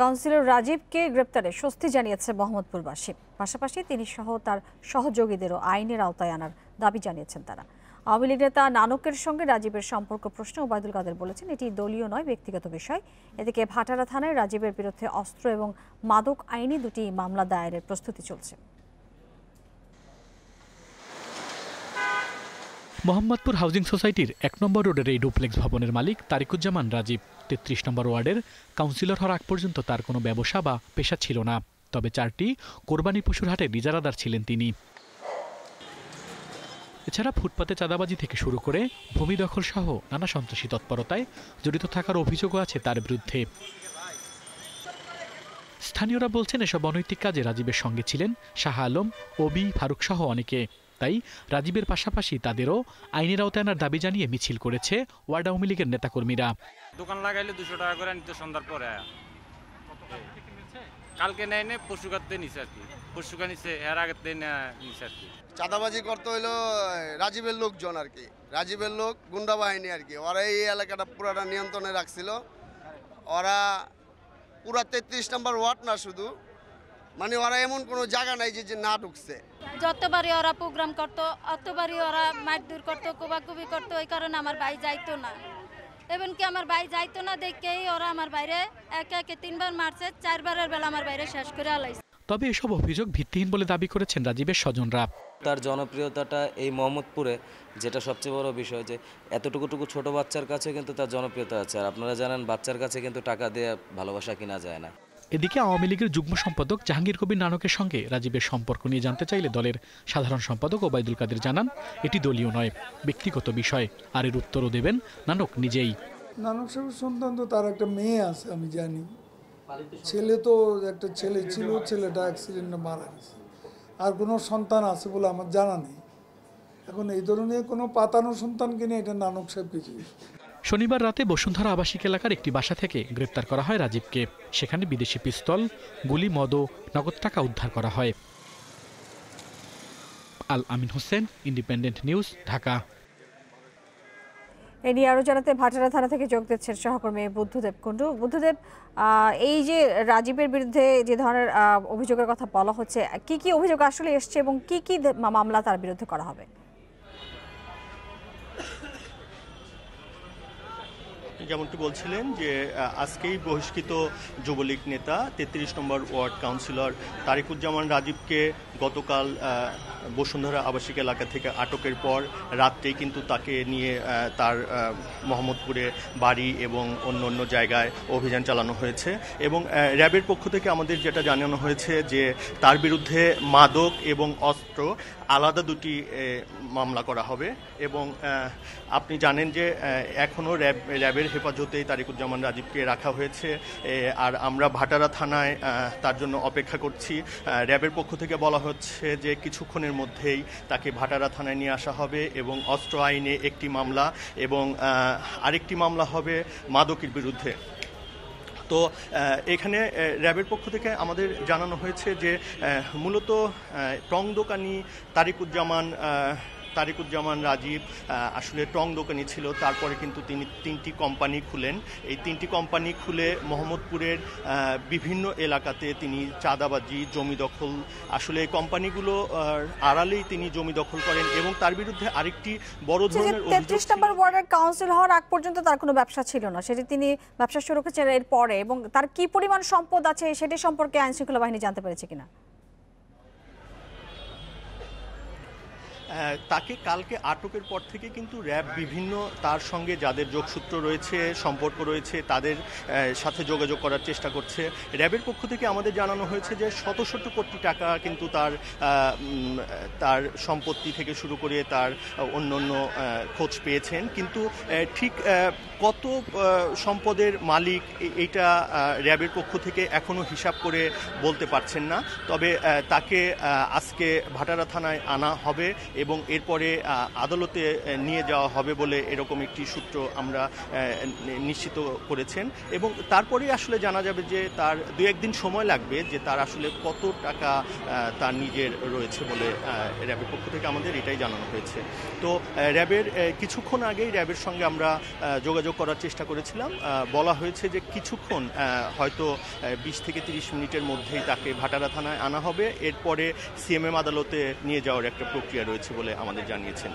councillor রাজীবকে গ্রেপ্তারে স্বস্তি জানিয়েছে মোহাম্মদপুরবাসী পাশাপাশি তিনি সহ তার সহযোগীদেরও আইনের আওতায় আনার দাবি জানিয়েছেন তারা আওয়ামী লীগ নেতা নানকের সঙ্গে রাজীবের সম্পর্ক প্রশ্নে ওবায়দুল কাদের বলেছেন এটি দলীয় নয় ব্যক্তিগত বিষয় এদিকে ভাটারা থানায় রাজীবের বিরুদ্ধে অস্ত্র এবং মাদক আইনি দুটি মামলা দায়েরের প্রস্তুতি চলছে মোহাম্মদপুর হাউজিং সোসাইটির এক নম্বর রোডের এই ডুপ্লেক্স ভবনের মালিক তারিকুজ্জামান রাজীব তেত্রিশ নম্বর ওয়ার্ডের কাউন্সিলর হওয়ার আগ পর্যন্ত তার কোনো ব্যবসা বা পেশা ছিল না তবে চারটি কোরবানি পশুর হাটে ইজারাদার ছিলেন তিনি এছাড়া ফুটপাতে চাঁদাবাজি থেকে শুরু করে ভূমি দখল সহ নানা সন্ত্রাসী তৎপরতায় জড়িত থাকার অভিযোগও আছে তার বিরুদ্ধে স্থানীয়রা বলছেন এসব অনৈতিক কাজে রাজীবের সঙ্গে ছিলেন শাহ আলম ওবি ফারুক সহ অনেকে তাই রাজীবের পাশাপাশি তাদেরও আইনের আওতায় আনার দাবি জানিয়ে মিছিল করেছে ওয়ার্ড আওয়ামী লীগের নেতাকর্মীরা দোকান লাগাইলে দুশো টাকা করে নিতে সন্ধ্যার পরে কালকে নেয় নে পশু কাটতে নিছে আর কি পশু নিছে এর আগের দিন নিছে আর কি চাঁদাবাজি করতে হইলো রাজীবের লোকজন আর কি রাজীবের লোক গুন্ডা বাহিনী আর কি ওরা এই এলাকাটা পুরাটা নিয়ন্ত্রণে রাখছিল ওরা পুরা তেত্রিশ নম্বর ওয়ার্ড না শুধু মানে ওরা এমন কোনো জায়গা নাই যে না ঢুকছে যতবারই ওরা প্রোগ্রাম করতো অতবারই ওরা দূর করতো কোবাকুবি করতো ওই কারণে আমার ভাই যাইতো না এমনকি আমার ভাই যাইতো না দেখেই ওরা আমার বাইরে একে একে তিনবার মারছে চারবারের বেলা আমার বাইরে শেষ করে আলাইছে তবে এসব অভিযোগ ভিত্তিহীন বলে দাবি করেছেন রাজীবের স্বজনরা তার জনপ্রিয়তাটা এই মোহাম্মদপুরে যেটা সবচেয়ে বড় বিষয় যে এতটুকুটুকু ছোট বাচ্চার কাছে কিন্তু তার জনপ্রিয়তা আছে আর আপনারা জানেন বাচ্চার কাছে কিন্তু টাকা দিয়ে ভালোবাসা কিনা যায় না এদিকে আওয়ামী লীগের যুগ্ম সম্পাদক জাহাঙ্গীর কবির নানকের সঙ্গে রাজীবের সম্পর্ক নিয়ে জানতে চাইলে দলের সাধারণ সম্পাদক ওবায়দুল কাদের জানান এটি দলীয় নয় ব্যক্তিগত বিষয় আর এর উত্তরও দেবেন নানক নিজেই নানক সাহেবের সন্তান তো তার একটা মেয়ে আছে আমি জানি ছেলে তো একটা ছেলে ছিল ছেলেটা অ্যাক্সিডেন্টে মারা গেছে আর কোনো সন্তান আছে বলে আমার জানা নেই এখন এই ধরনের কোনো পাতানো সন্তানকে নিয়ে এটা নানক সাহেব কিছু শনিবার রাতে বসুন্ধরা আবাসিক এলাকার একটি বাসা থেকে গ্রেপ্তার করা হয় রাজীবকে সেখানে বিদেশি পিস্তল গুলি মদ ও নগদ টাকা উদ্ধার করা হয় আল আমিন হোসেন ইন্ডিপেন্ডেন্ট নিউজ ঢাকা এ নিয়ে আরও জানাতে ভাটারা থানা থেকে যোগ দিচ্ছেন সহকর্মী বুদ্ধদেব কুণ্ডু বুদ্ধদেব এই যে রাজীবের বিরুদ্ধে যে ধরনের অভিযোগের কথা বলা হচ্ছে কি কি অভিযোগ আসলে এসছে এবং কি কি মামলা তার বিরুদ্ধে করা হবে যেমনটি বলছিলেন যে আজকেই বহিষ্কৃত যুবলীগ নেতা তেত্রিশ নম্বর ওয়ার্ড কাউন্সিলর তারিকুজ্জামান রাজীবকে গতকাল বসুন্ধরা আবাসিক এলাকা থেকে আটকের পর রাত্রেই কিন্তু তাকে নিয়ে তার মোহাম্মদপুরে বাড়ি এবং অন্য অন্য জায়গায় অভিযান চালানো হয়েছে এবং র্যাবের পক্ষ থেকে আমাদের যেটা জানানো হয়েছে যে তার বিরুদ্ধে মাদক এবং অস্ত্র আলাদা দুটি মামলা করা হবে এবং আপনি জানেন যে এখনও র্যাব র্যাবের হেফাজতেই তারিকুজ্জামান রাজীবকে রাখা হয়েছে আর আমরা ভাটারা থানায় তার জন্য অপেক্ষা করছি র্যাবের পক্ষ থেকে বলা হচ্ছে যে কিছুক্ষণের মধ্যেই তাকে ভাটারা থানায় নিয়ে আসা হবে এবং অস্ত্র আইনে একটি মামলা এবং আরেকটি মামলা হবে মাদকের বিরুদ্ধে তো এখানে র্যাবের পক্ষ থেকে আমাদের জানানো হয়েছে যে মূলত টং দোকানি তারিকুজ্জামান তারিকুজ্জামান রাজীব আসলে টং দোকানি ছিল তারপরে কিন্তু তিনি তিনটি কোম্পানি খুলেন এই তিনটি কোম্পানি খুলে মোহাম্মদপুরের বিভিন্ন এলাকাতে তিনি চাঁদাবাজি জমি দখল আসলে এই কোম্পানিগুলো আড়ালেই তিনি জমি দখল করেন এবং তার বিরুদ্ধে আরেকটি বড় ধরনের তেত্রিশ নম্বর ওয়ার্ডের কাউন্সিল হওয়ার আগ পর্যন্ত তার কোনো ব্যবসা ছিল না সেটি তিনি ব্যবসা শুরু করেছেন এর পরে এবং তার কি পরিমাণ সম্পদ আছে সেটি সম্পর্কে আইনশৃঙ্খলা বাহিনী জানতে পেরেছে কিনা তাকে কালকে আটকের পর থেকে কিন্তু র্যাব বিভিন্ন তার সঙ্গে যাদের যোগসূত্র রয়েছে সম্পর্ক রয়েছে তাদের সাথে যোগাযোগ করার চেষ্টা করছে র্যাবের পক্ষ থেকে আমাদের জানানো হয়েছে যে শত শত কোটি টাকা কিন্তু তার তার সম্পত্তি থেকে শুরু করে তার অন্য অন্য খোঁজ পেয়েছেন কিন্তু ঠিক কত সম্পদের মালিক এইটা র্যাবের পক্ষ থেকে এখনও হিসাব করে বলতে পারছেন না তবে তাকে আজকে ভাটারা থানায় আনা হবে এবং এরপরে আদালতে নিয়ে যাওয়া হবে বলে এরকম একটি সূত্র আমরা নিশ্চিত করেছেন এবং তারপরে আসলে জানা যাবে যে তার দু একদিন সময় লাগবে যে তার আসলে কত টাকা তার নিজের রয়েছে বলে র্যাবের পক্ষ থেকে আমাদের এটাই জানানো হয়েছে তো র্যাবের কিছুক্ষণ আগেই র্যাবের সঙ্গে আমরা যোগাযোগ করার চেষ্টা করেছিলাম বলা হয়েছে যে কিছুক্ষণ হয়তো বিশ থেকে তিরিশ মিনিটের মধ্যেই তাকে ভাটারা থানায় আনা হবে এরপরে সিএমএম আদালতে নিয়ে যাওয়ার একটা প্রক্রিয়া রয়েছে হচ্ছে বলে আমাদের জানিয়েছেন